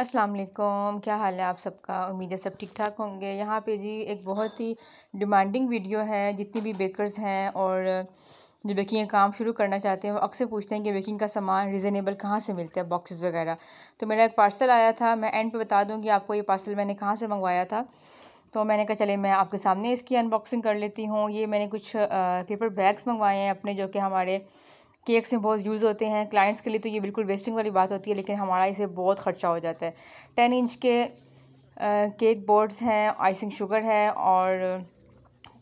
अस्सलाम वालेकुम क्या हाल है आप सबका उम्मीद है सब ठीक ठाक होंगे यहाँ पे जी एक बहुत ही डिमांडिंग वीडियो है जितनी भी बेकर्स हैं और जो बेकिंग का काम शुरू करना चाहते हैं वो अक्सर पूछते हैं कि बेकिंग का सामान रिजनेबल कहाँ से मिलता है बॉक्सेस वगैरह तो मेरा एक पार्सल आया था मैं एंड पे बता दूँ कि आपको ये पार्सल मैंने कहाँ से मंगवाया था तो मैंने कहा चले मैं आपके सामने इसकी अनबॉक्सिंग कर लेती हूँ ये मैंने कुछ पेपर बैग्स मंगवाए हैं अपने जो कि हमारे केक्स में बहुत यूज़ होते हैं क्लाइंट्स के लिए तो ये बिल्कुल वेस्टिंग वाली बात होती है लेकिन हमारा इसे बहुत ख़र्चा हो जाता है टेन इंच के केक बोर्ड्स हैं आइसिंग शुगर है और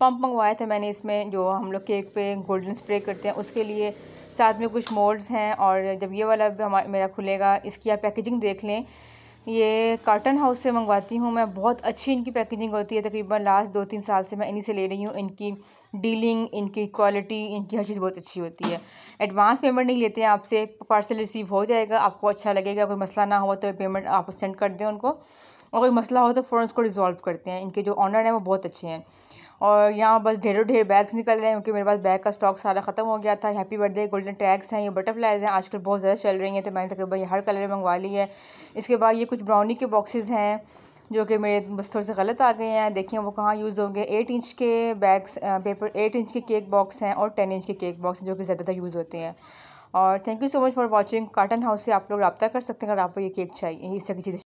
पम्प मंगवाया था मैंने इसमें जो हम लोग केक पे गोल्डन स्प्रे करते हैं उसके लिए साथ में कुछ मोल्ड्स हैं और जब ये वाला हमारा मेरा खुलेगा इसकी आप पैकेजिंग देख लें ये कार्टन हाउस से मंगवाती हूँ मैं बहुत अच्छी इनकी पैकेजिंग होती है तकरीबन लास्ट दो तीन साल से मैं इन्हीं से ले रही हूँ इनकी डीलिंग इनकी क्वालिटी इनकी हर चीज़ बहुत अच्छी होती है एडवांस पेमेंट नहीं लेते हैं आपसे पार्सल रिसीव हो जाएगा आपको अच्छा लगेगा कोई मसला ना हुआ तो पेमेंट आप सेंड कर दें उनको और कोई मसला हो तो फ़ौर उसको रिजॉल्व करते हैं इनके जो ऑनर हैं वो बहुत अच्छे हैं और यहाँ बस ढेरों ढेर बैग्स निकल रहे हैं क्योंकि मेरे पास बैग का स्टॉक सारा ख़त्म हो गया था हैप्पी बर्थडे गोल्डन टैग्स हैं ये बटरफ्लाइज हैं आजकल बहुत ज़्यादा चल रही हैं तो मैंने तकरीबन हर कलर में मंगवा ली है इसके बाद ये कुछ ब्राउनी के बॉक्सेज हैं जो कि मेरे बस थोड़े से गलत आ गए हैं देखिए वो कहाँ यूज़ होंगे एट इंच के बैग्स पेपर एट इंच के केक बॉक्स हैं और टेन इंच के केक बॉक्स जो कि ज़्यादातर यूज़ होते हैं और thank you so much for watching carton house से आप लोग रबता कर सकते हैं अगर आपको ये केक चाहिए इस तरह की चीज़ें